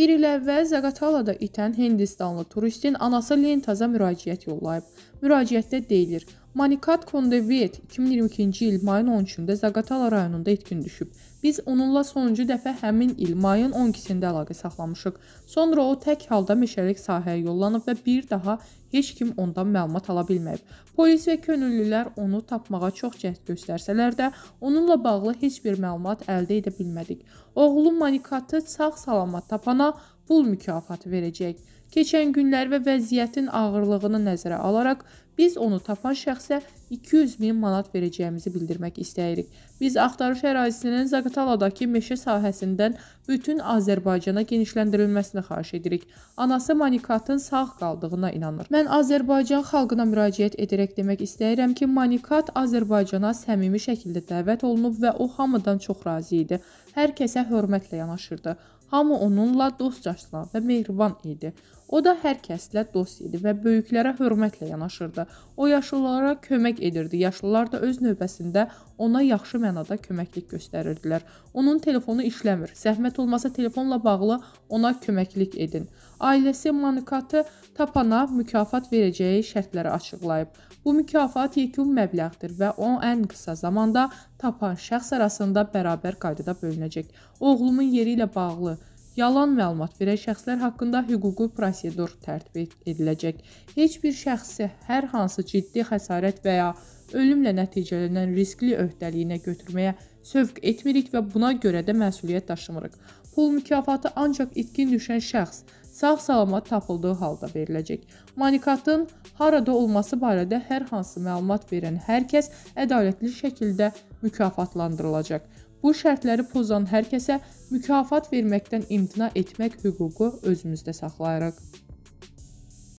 Bir il əvvəl Zaqatalada itən Hindistanlı turistin anası Lentaza müraciət yollayıb. Müraciətdə deyilir: Manikat Kondeviyet 2022-ci il mayın 13-də Zaqatala rayonunda itkin düşüb. Biz onunla sonuncu dəfə həmin il mayın 12-də əlaqə saxlamışıq. Sonra o tək halda meşəlik sahəyə yollanıb və bir daha heç kim ondan məlumat ala bilməyib. Polis və könüllülər onu tapmağa çox cəhd göstərsələr də, onunla bağlı heç bir məlumat əldə edə bilmədik. Oğlum Manikatı sağ-salamat tapana pul mükafatı verəcək. Keçən günlər və vəziyyətin ağırlığını nəzərə alaraq biz onu tapan şəxsə 200 min manat verəcəyimizi bildirmək istəyirik. Biz axtarış ərazisinin Zaqataladakı meşə sahəsindən bütün Azərbaycana genişləndirilməsini xahiş edirik. Anası Manikatın sağ qaldığına inanır. Mən Azərbaycan xalqına müraciət edərək demək istəyirəm ki, Manikat Azərbaycana səmimi şəkildə dəvət olunub və o hamıdan çox razı idi. Hər kəsə hörmətlə yanaşırdı. Hamı onunla dostcasına və mehriban idi. O da hər kəslə dost idi və böyüklərə hörmətlə yanaşırdı. O yaşlılara kömək edirdi. Yaşlılar da öz növbəsində ona yaxşı mənada köməklik göstərirdilər. Onun telefonu işləmir. Zəhmət olmasa telefonla bağlı ona köməklik edin. Ailəsi Manukatı Tapana mükafat verəcəyi şərtləri açıqlayıb. Bu mükafat yekun məbləğdir və o ən qısa zamanda tapan şəxs arasında bərabər qaydada bölünəcək. Oğlumun yeri ilə bağlı yalan məlumat verən şəxslər haqqında hüquqi prosedur tərtib ediləcək. Heç bir şəxsi hər hansı ciddi xəsarət və ya ölümlə nəticələnən riskli öhdəliyinə götürməyə sövq etmirik və buna görə də məsuliyyət daşımırıq. Pul mükafatı ancaq itkin düşən şəxs sağ-salamat tapıldığı halda veriləcək. Manikatın harada olması barədə hər hansı məlumat verən hər kəs ədalətli şəkildə mükafatlandırılacaq. Bu şərtləri pozan hər kəsə mükafat verməkdən imtina etmək hüququ özümüzdə saxlayırıq.